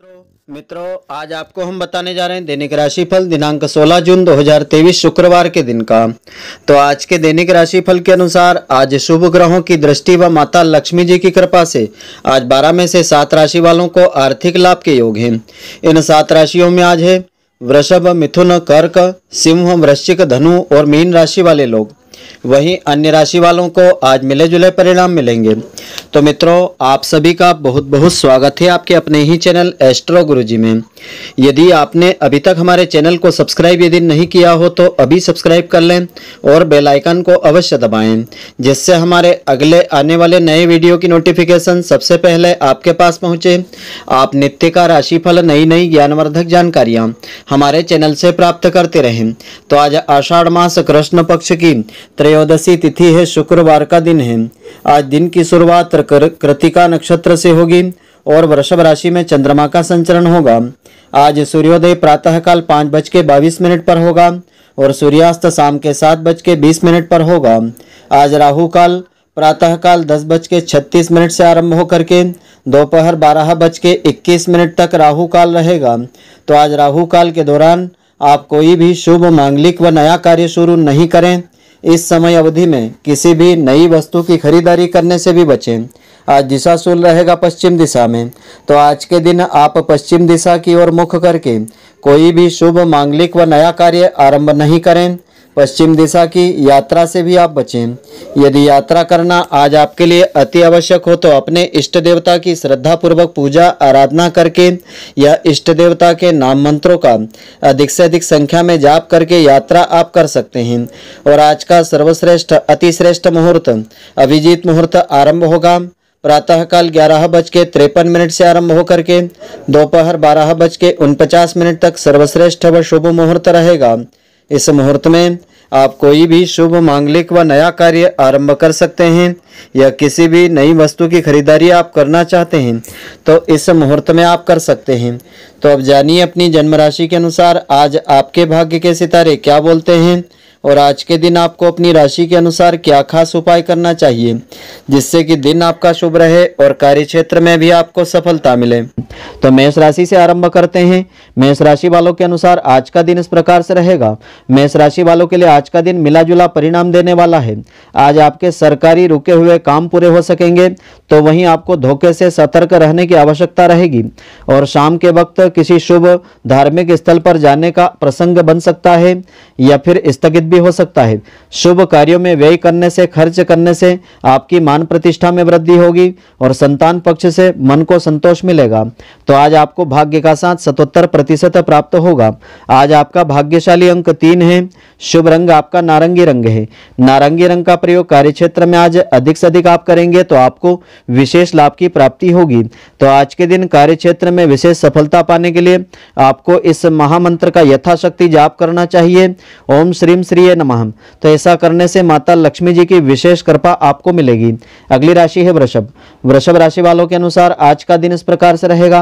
मित्रों मित्रों आज आपको हम बताने जा रहे हैं दैनिक राशिफल दिनांक 16 जून 2023 शुक्रवार के दिन का तो आज के दैनिक राशिफल के अनुसार आज शुभ ग्रहों की दृष्टि व माता लक्ष्मी जी की कृपा से आज 12 में से सात राशि वालों को आर्थिक लाभ के योग हैं इन सात राशियों में आज है वृषभ मिथुन कर्क सिंह वृश्चिक धनु और मीन राशि वाले लोग वहीं अन्य राशि वालों को आज मिले जुले परिणाम मिलेंगे तो मित्रों आप सभी का बहुत बहुत स्वागत है आपके अपने ही चैनल एस्ट्रो गुरुजी में यदि आपने अभी तक हमारे चैनल को सब्सक्राइब यदि नहीं किया हो तो अभी सब्सक्राइब कर लें और बेल आइकन को अवश्य दबाएं जिससे हमारे अगले आने वाले नए वीडियो की नोटिफिकेशन सबसे पहले आपके पास पहुँचे आप नित्य का राशिफल नई नई ज्ञानवर्धक जानकारियाँ हमारे चैनल से प्राप्त करते रहें तो आज आषाढ़ मास कृष्ण पक्ष की त्रयोदशी तिथि है शुक्रवार का दिन है आज दिन की शुरुआत कृतिका नक्षत्र से होगी और वृषभ राशि में चंद्रमा का संचरण होगा आज सूर्योदय प्रातःकाल पाँच बज के बाईस मिनट पर होगा और सूर्यास्त शाम के सात बज के बीस मिनट पर होगा आज राहु काल प्रातःकाल दस बज के छत्तीस मिनट से आरंभ होकर के दोपहर बारह बज के इक्कीस मिनट तक राहु काल रहेगा तो आज राहु काल के दौरान आप कोई भी शुभ मांगलिक व नया कार्य शुरू नहीं करें इस समय अवधि में किसी भी नई वस्तु की खरीदारी करने से भी बचें आज दिशा सूल रहेगा पश्चिम दिशा में तो आज के दिन आप पश्चिम दिशा की ओर मुख करके कोई भी शुभ मांगलिक व नया कार्य आरंभ नहीं करें पश्चिम दिशा की यात्रा से भी आप बचें यदि यात्रा करना आज आपके लिए अति आवश्यक हो तो अपने इष्ट देवता की श्रद्धापूर्वक पूजा आराधना करके या इष्ट देवता के नाम मंत्रों का अधिक से अधिक संख्या में जाप करके यात्रा आप कर सकते हैं और आज का सर्वश्रेष्ठ अतिश्रेष्ठ मुहूर्त अभिजीत मुहूर्त आरंभ होगा प्रातःकाल ग्यारह बज के तिरपन मिनट से आरंभ होकर के दोपहर बारह बज के उनपचास मिनट तक सर्वश्रेष्ठ व शुभ मुहूर्त रहेगा इस मुहूर्त में आप कोई भी शुभ मांगलिक व नया कार्य आरंभ कर सकते हैं या किसी भी नई वस्तु की खरीदारी आप करना चाहते हैं तो इस मुहूर्त में आप कर सकते हैं तो अब जानिए अपनी जन्म राशि के अनुसार आज आपके भाग्य के सितारे क्या बोलते हैं और आज के दिन आपको अपनी राशि के अनुसार क्या खास उपाय करना चाहिए जिससे कि दिन आपका शुभ रहे और कार्य क्षेत्र में भी आपको सफलता मिले तो मेष राशि से आरंभ करते हैं मेष राशि वालों के अनुसार आज का दिन इस प्रकार से रहेगा मेष राशि वालों के लिए आज का दिन मिला जुला परिणाम देने वाला है आज आपके सरकारी रुके हुए काम पूरे हो सकेंगे तो वहीं आपको धोखे से सतर्क रहने की आवश्यकता रहेगी और शाम के वक्त किसी शुभ धार्मिक स्थल पर जाने का प्रसंग बन सकता है या फिर स्थगित भी हो सकता है शुभ कार्यों में व्यय करने से खर्च करने से आपकी मान प्रतिष्ठा में वृद्धि होगी और संतान पक्ष से मन को संतोष मिलेगा तो आज आपको भाग्य का साथ सतहत्तर प्रतिशत प्राप्त होगा आज आपका भाग्यशाली अंक तीन है शुभ रंग आपका नारंगी रंग है नारंगी रंग का प्रयोग क्षेत्र में आज अधिक से अधिक आप करेंगे तो आपको विशेष लाभ की प्राप्ति होगी तो आज के दिन कार्यक्षेत्र में विशेष सफलता पाने के लिए आपको इस महामंत्र का यथाशक्ति जाप करना चाहिए ओम श्रीम श्री प्रिय नमः तो ऐसा करने से माता लक्ष्मी जी की विशेष कृपा आपको मिलेगी अगली राशि है वृषभ वृषभ राशि वालों के अनुसार आज का दिन इस प्रकार से रहेगा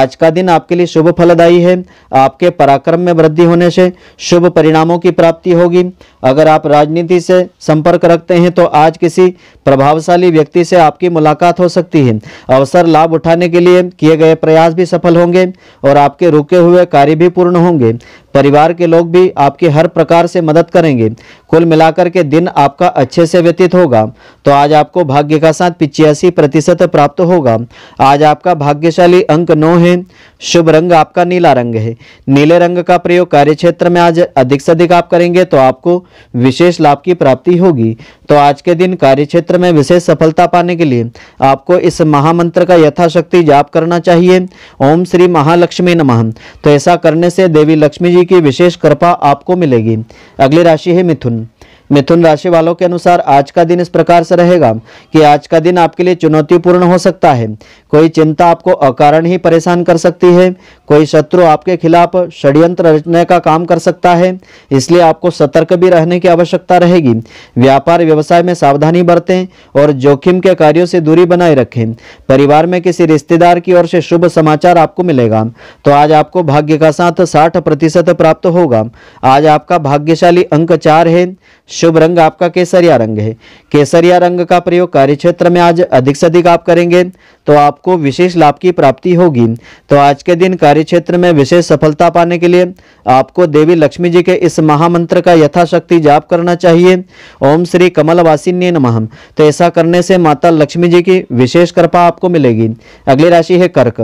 आज का दिन आपके लिए शुभ फलदायी है आपके पराक्रम में वृद्धि होने से शुभ परिणामों की प्राप्ति होगी अगर आप राजनीति से संपर्क रखते हैं तो आज किसी प्रभावशाली व्यक्ति से आपकी मुलाकात हो सकती है अवसर लाभ उठाने के लिए किए गए प्रयास भी सफल होंगे और आपके रुके हुए कार्य भी पूर्ण होंगे परिवार के लोग भी आपकी हर प्रकार से मदद करेंगे कुल मिलाकर के दिन आपका अच्छे से व्यतीत होगा तो आज आपको भाग्य का साथ पिचासी प्रतिशत प्राप्त होगा आज आपका भाग्यशाली अंक नौ है शुभ रंग आपका नीला रंग है नीले रंग का प्रयोग कार्य क्षेत्र में आज अधिक से अधिक आप करेंगे तो आपको विशेष लाभ की प्राप्ति होगी तो आज के दिन कार्य क्षेत्र में विशेष सफलता पाने के लिए आपको इस महामंत्र का यथाशक्ति जाप करना चाहिए ओम श्री महालक्ष्मी नमः तो ऐसा करने से देवी लक्ष्मी जी की विशेष कृपा आपको मिलेगी अगली राशि है मिथुन मिथुन राशि वालों के अनुसार आज का दिन इस प्रकार से रहेगा कि आज का दिन आपके लिए चुनौतीपूर्ण हो सकता है कोई चिंता आपको अकारण ही परेशान कर सकती है कोई शत्रु आपके खिलाफ षड्यंत्र रचने का काम कर सकता है इसलिए आपको सतर्क भी रहने की आवश्यकता रहेगी व्यापार व्यवसाय में सावधानी बरतें और जोखिम के कार्यों से दूरी बनाए रखें परिवार में किसी रिश्तेदार की ओर से शुभ समाचार आपको मिलेगा तो आज आपको भाग्य का साथ साठ प्राप्त होगा आज आपका भाग्यशाली अंक चार है शुभ रंग आपका केसरिया रंग है केसरिया रंग का प्रयोग कार्य क्षेत्र में आज अधिक से अधिक आप करेंगे तो आपको विशेष लाभ की प्राप्ति होगी तो आज के दिन कार्य क्षेत्र में विशेष सफलता पाने के लिए आपको देवी लक्ष्मी जी के इस महामंत्र का यथाशक्ति जाप करना चाहिए ओम श्री कमलवासिन्य नमः तो ऐसा करने से माता लक्ष्मी जी की विशेष कृपा आपको मिलेगी अगली राशि है कर्क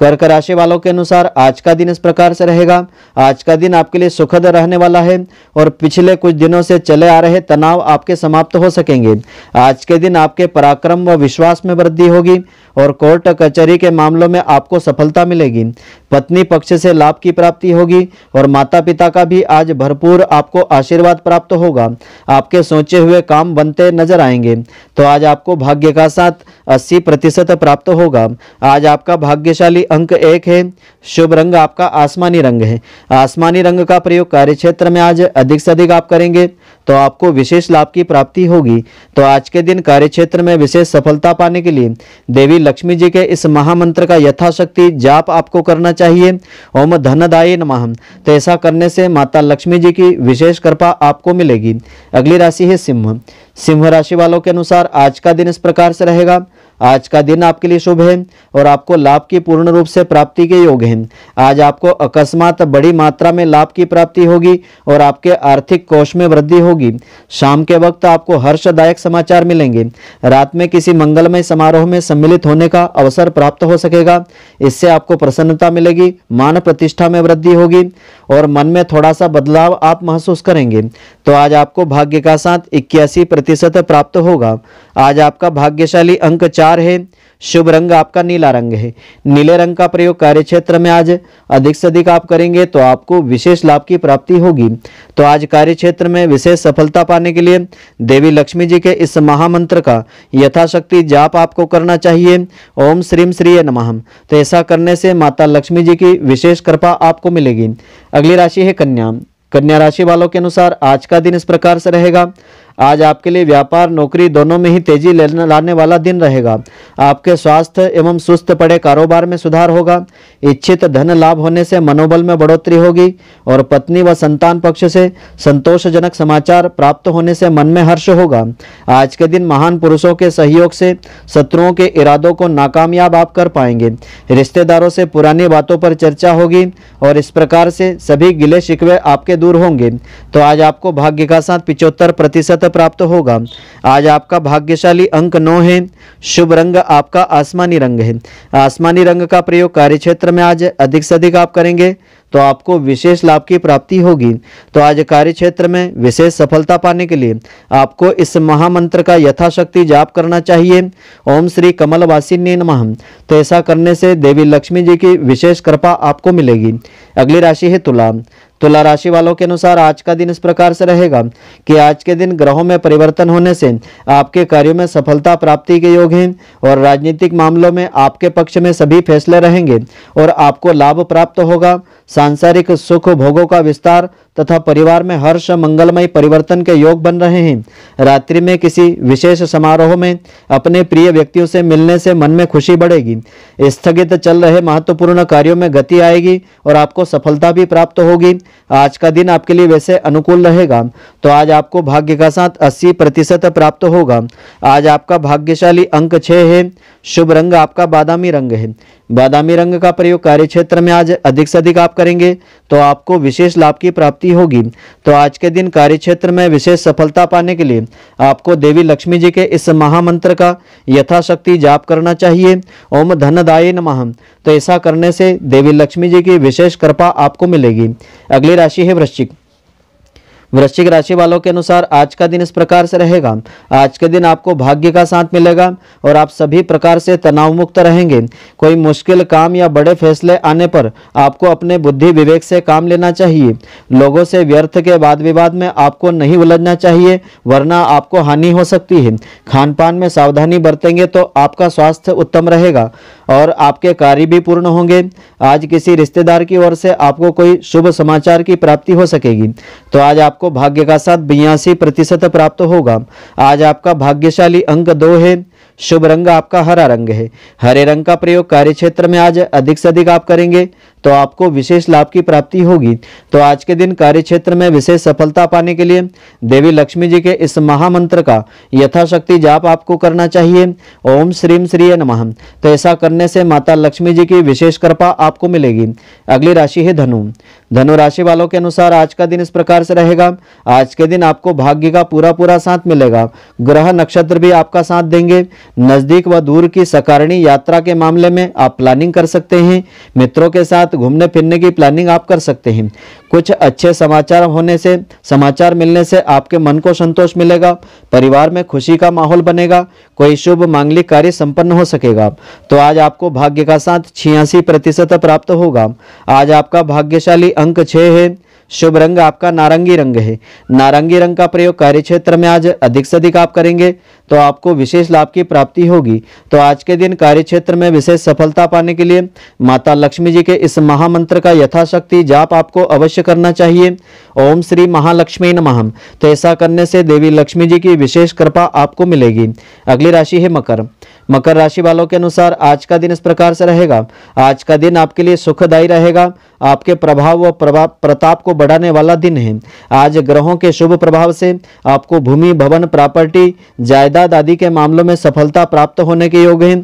कर्क राशि वालों के अनुसार आज का दिन इस प्रकार से रहेगा आज का दिन आपके लिए सुखद रहने वाला है और पिछले कुछ दिनों से चले आ रहे तनाव आपके समाप्त हो सकेंगे आज के दिन आपके पराक्रम व विश्वास में वृद्धि होगी और कोर्ट कचहरी के मामलों में आपको सफलता मिलेगी पत्नी पक्ष से लाभ की प्राप्ति होगी और माता पिता का भी आज भरपूर आपको आशीर्वाद प्राप्त होगा आपके सोचे हुए काम बनते नजर आएंगे तो आज आपको भाग्य का साथ अस्सी प्रतिशत प्राप्त होगा आज आपका भाग्यशाली अंक एक है शुभ रंग आपका आसमानी रंग है आसमानी रंग का प्रयोग कार्य क्षेत्र में आज अधिक से अधिक आप करेंगे तो आपको विशेष लाभ की प्राप्ति होगी तो आज के दिन कार्य क्षेत्र में विशेष सफलता पाने के लिए देवी लक्ष्मी जी के इस महामंत्र का यथाशक्ति जाप आपको करना चाहिए ओम धनदाय नमः तो ऐसा करने से माता लक्ष्मी जी की विशेष कृपा आपको मिलेगी अगली राशि है सिंह सिंह राशि वालों के अनुसार आज का दिन इस प्रकार से रहेगा आज का दिन आपके लिए शुभ है और आपको लाभ की पूर्ण रूप से प्राप्ति के योग हैं आज आपको अकस्मात बड़ी मात्रा में लाभ की प्राप्ति होगी और आपके आर्थिक कोष में वृद्धि होगी शाम के वक्त आपको हर्षदायक समाचार मिलेंगे रात में किसी मंगलमय समारोह में सम्मिलित होने का अवसर प्राप्त हो सकेगा इससे आपको प्रसन्नता मिलेगी मान प्रतिष्ठा में वृद्धि होगी और मन में थोड़ा सा बदलाव आप महसूस करेंगे तो आज आपको भाग्य का साथ इक्यासी प्रतिशत प्राप्त होगा आज आपका भाग्यशाली अंक चार चार है शुभ रंग आपका नीला रंग है नीले रंग का प्रयोग कार्य क्षेत्र में आज अधिक से अधिक आप करेंगे तो आपको विशेष लाभ की प्राप्ति होगी तो आज कार्य क्षेत्र में विशेष सफलता पाने के लिए देवी लक्ष्मी जी के इस महामंत्र का यथाशक्ति जाप आपको करना चाहिए ओम श्रीम श्री नमः तो ऐसा करने से माता लक्ष्मी जी की विशेष कृपा आपको मिलेगी अगली राशि है कन्या कन्या राशि वालों के अनुसार आज का दिन इस प्रकार से रहेगा आज आपके लिए व्यापार नौकरी दोनों में ही तेजी लाने वाला दिन रहेगा आपके स्वास्थ्य एवं सुस्त पड़े कारोबार में सुधार होगा इच्छित धन लाभ होने से मनोबल में बढ़ोतरी होगी और पत्नी व संतान पक्ष से संतोषजनक समाचार प्राप्त होने से मन में हर्ष होगा आज के दिन महान पुरुषों के सहयोग से शत्रुओं के इरादों को नाकामयाब आप कर पाएंगे रिश्तेदारों से पुरानी बातों पर चर्चा होगी और इस प्रकार से सभी गिले शिकवे आपके दूर होंगे तो आज आपको भाग्य का साथ पिचहत्तर प्रतिशत सफलता प्राप्त होगा आज आपका भाग्यशाली अंक नौ है शुभ रंग आपका आसमानी रंग है आसमानी रंग का प्रयोग कार्य क्षेत्र में आज अधिक से अधिक आप करेंगे तो आपको विशेष लाभ की प्राप्ति होगी तो आज कार्य क्षेत्र में विशेष सफलता पाने के लिए आपको इस महामंत्र का यथाशक्ति जाप करना चाहिए ओम श्री कमलवासिनी नमः तो ऐसा करने से देवी लक्ष्मी जी की विशेष कृपा आपको मिलेगी अगली राशि है तुला तुला तो राशि वालों के अनुसार आज का दिन इस प्रकार से रहेगा कि आज के दिन ग्रहों में परिवर्तन होने से आपके कार्यों में सफलता प्राप्ति के योग हैं और राजनीतिक मामलों में आपके पक्ष में सभी फैसले रहेंगे और आपको लाभ प्राप्त होगा सांसारिक सुख भोगों का विस्तार तथा परिवार में हर्ष मंगलमय परिवर्तन के योग बन रहे हैं रात्रि में किसी विशेष समारोह में अपने प्रिय व्यक्तियों से मिलने से मन में खुशी बढ़ेगी स्थगित चल रहे महत्वपूर्ण कार्यों में गति आएगी और आपको सफलता भी प्राप्त होगी आज का दिन आपके लिए वैसे अनुकूल रहेगा तो आज आपको भाग्य का साथ 80 प्रतिशत प्राप्त होगा आज आपका भाग्यशाली अंक छः है शुभ रंग आपका बादामी रंग है बादामी रंग का प्रयोग क्षेत्र में आज अधिक से अधिक आप करेंगे तो आपको विशेष लाभ की प्राप्ति होगी तो आज के दिन कार्य क्षेत्र में विशेष सफलता पाने के लिए आपको देवी लक्ष्मी जी के इस महामंत्र का यथाशक्ति जाप करना चाहिए ओम धनदाय नमः तो ऐसा करने से देवी लक्ष्मी जी की विशेष कृपा आपको मिलेगी अगली राशि है वृश्चिक वृश्चिक राशि वालों के अनुसार आज का दिन इस प्रकार से रहेगा आज के दिन आपको भाग्य का साथ मिलेगा और आप सभी प्रकार से तनाव मुक्त रहेंगे कोई मुश्किल काम या बड़े फैसले आने पर आपको अपने बुद्धि विवेक से काम लेना चाहिए लोगों से व्यर्थ के वाद विवाद में आपको नहीं उलझना चाहिए वरना आपको हानि हो सकती है खान पान में सावधानी बरतेंगे तो आपका स्वास्थ्य उत्तम रहेगा और आपके कार्य भी पूर्ण होंगे आज किसी रिश्तेदार की ओर से आपको कोई शुभ समाचार की प्राप्ति हो सकेगी तो आज आप आपको भाग्य का साथ बयासी प्रतिशत प्राप्त होगा आज आपका भाग्यशाली अंक दो है शुभ रंग आपका हरा रंग है हरे रंग का प्रयोग कार्य क्षेत्र में आज अधिक से अधिक आप करेंगे तो आपको विशेष लाभ की प्राप्ति होगी तो आज के दिन कार्य क्षेत्र में विशेष सफलता पाने के लिए देवी लक्ष्मी जी के इस महामंत्र का यथाशक्ति जाप आपको करना चाहिए ओम श्रीम श्री नम तो ऐसा करने से माता लक्ष्मी जी की विशेष कृपा आपको मिलेगी अगली राशि है धनु धनु राशि वालों के अनुसार आज का दिन इस प्रकार से रहेगा आज के दिन आपको भाग्य का पूरा पूरा साथ मिलेगा ग्रह नक्षत्र भी आपका साथ देंगे नजदीक व दूर की सकारणी यात्रा के मामले में आप प्लानिंग कर सकते हैं मित्रों के साथ साथ घूमने फिरने की प्लानिंग आप कर सकते हैं कुछ अच्छे समाचार होने से समाचार मिलने से आपके मन को संतोष मिलेगा परिवार में खुशी का माहौल बनेगा कोई शुभ मांगलिक कार्य संपन्न हो सकेगा तो आज आपको भाग्य का साथ छियासी प्रतिशत प्राप्त होगा आज आपका भाग्यशाली अंक छः है शुभ रंग आपका नारंगी रंग है नारंगी रंग का प्रयोग कार्य क्षेत्र में आज अधिक से अधिक आप करेंगे तो आपको विशेष लाभ की प्राप्ति होगी तो आज के दिन कार्य क्षेत्र में विशेष सफलता पाने के लिए माता लक्ष्मी जी के इस महामंत्र का यथाशक्ति जाप आपको अवश्य करना चाहिए ओम श्री महालक्ष्मी नमह तो ऐसा करने से देवी लक्ष्मी जी की विशेष कृपा आपको मिलेगी अगली राशि है मकर मकर राशि वालों के अनुसार आज का दिन इस प्रकार से रहेगा आज का दिन आपके लिए सुखदायी रहेगा आपके प्रभाव व प्रभाव प्रताप को बढ़ाने वाला दिन है आज ग्रहों के शुभ प्रभाव से आपको भूमि भवन प्रॉपर्टी जायदाद आदि के मामलों में सफलता प्राप्त होने के योग हैं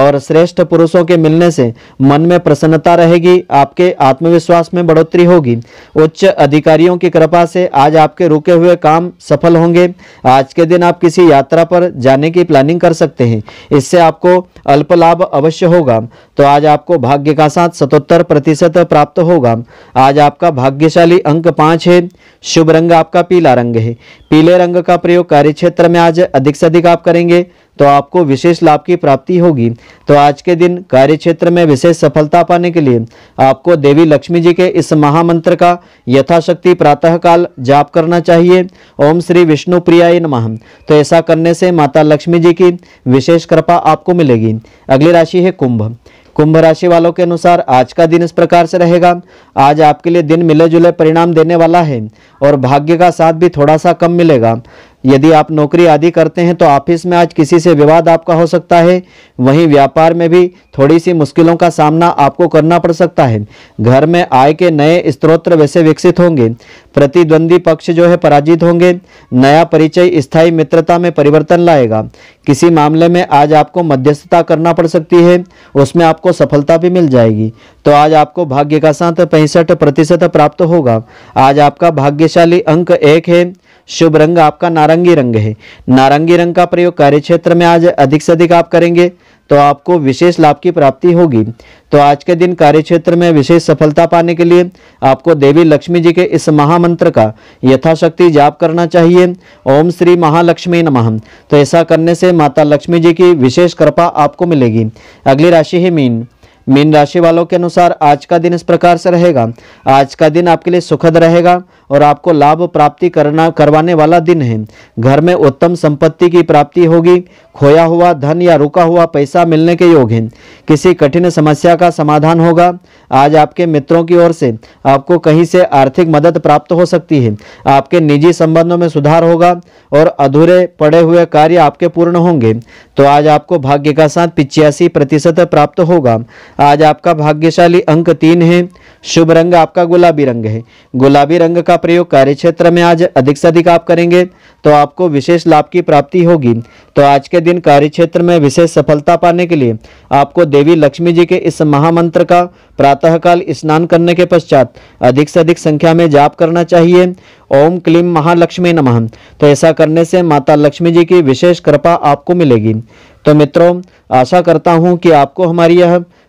और श्रेष्ठ पुरुषों के मिलने से मन में प्रसन्नता रहेगी आपके आत्मविश्वास में बढ़ोतरी होगी उच्च अधिकारियों की कृपा से आज आपके रुके हुए काम सफल होंगे आज के दिन आप किसी यात्रा पर जाने की प्लानिंग कर सकते हैं इस इससे आपको अल्प लाभ अवश्य होगा तो आज आपको भाग्य का साथ सतोत्तर प्रतिशत प्राप्त होगा आज आपका भाग्यशाली अंक पाँच है शुभ रंग आपका पीला रंग है पीले रंग का प्रयोग कार्य क्षेत्र में आज अधिक से अधिक आप करेंगे तो आपको विशेष लाभ की प्राप्ति होगी तो आज के दिन कार्य क्षेत्र में विशेष सफलता पाने के लिए आपको देवी लक्ष्मी जी के इस महामंत्र का यथाशक्ति प्रातःकाल जाप करना चाहिए ओम श्री विष्णु प्रियाय नमः तो ऐसा करने से माता लक्ष्मी जी की विशेष कृपा आपको मिलेगी अगली राशि है कुंभ कुंभ राशि वालों के अनुसार आज का दिन इस प्रकार से रहेगा आज आपके लिए दिन मिले जुले परिणाम देने वाला है और भाग्य का साथ भी थोड़ा सा कम मिलेगा यदि आप नौकरी आदि करते हैं तो ऑफिस में आज किसी से विवाद आपका हो सकता है वहीं व्यापार में भी थोड़ी सी मुश्किलों का सामना आपको करना पड़ सकता है घर में आय के नए स्त्रोत वैसे विकसित होंगे प्रतिद्वंदी पक्ष जो है पराजित होंगे नया परिचय स्थायी मित्रता में परिवर्तन लाएगा किसी मामले में आज आपको मध्यस्थता करना पड़ सकती है उसमें आपको सफलता भी मिल जाएगी तो आज आपको भाग्य का साथ पैंसठ प्रतिशत प्राप्त होगा आज आपका भाग्यशाली अंक एक है शुभ रंग आपका नारा नारंगी रंग है नारंगी रंग का प्रयोग कार्य क्षेत्र में आज अधिक से अधिक आप करेंगे तो आपको विशेष लाभ की प्राप्ति होगी तो आज के दिन कार्य क्षेत्र में विशेष सफलता पाने के लिए आपको देवी लक्ष्मी जी के इस महामंत्र का यथाशक्ति जाप करना चाहिए ओम श्री महालक्ष्मी नमः तो ऐसा करने से माता लक्ष्मी जी की विशेष कृपा आपको मिलेगी अगली राशि है मीन मीन राशि वालों के अनुसार आज का दिन इस प्रकार से रहेगा आज का दिन आपके लिए सुखद रहेगा और आपको लाभ प्राप्ति करना करवाने वाला दिन है घर में उत्तम संपत्ति की प्राप्ति होगी खोया हुआ धन या रुका हुआ पैसा मिलने के योग हैं किसी कठिन समस्या का समाधान होगा आज आपके मित्रों की ओर से आपको कहीं से आर्थिक मदद प्राप्त हो सकती है आपके निजी संबंधों में सुधार होगा और अधूरे पड़े हुए कार्य आपके पूर्ण होंगे तो आज आपको भाग्य का साथ पिचासी प्रतिशत प्राप्त होगा आज आपका भाग्यशाली अंक तीन है शुभ रंग आपका गुलाबी रंग है गुलाबी रंग का प्रयोग कार्य क्षेत्र में आज अधिक से अधिक आप करेंगे तो आपको विशेष लाभ की प्राप्ति होगी तो आज के दिन कार्य क्षेत्र में विशेष सफलता पाने के लिए आपको देवी लक्ष्मी जी के इस महामंत्र का प्रातःकाल स्नान करने के पश्चात अधिक से अधिक संख्या में जाप करना चाहिए ओम क्लीम महालक्ष्मी नमः तो ऐसा करने से माता लक्ष्मी जी की विशेष कृपा आपको मिलेगी तो मित्रों आशा करता हूँ कि आपको हमारी यह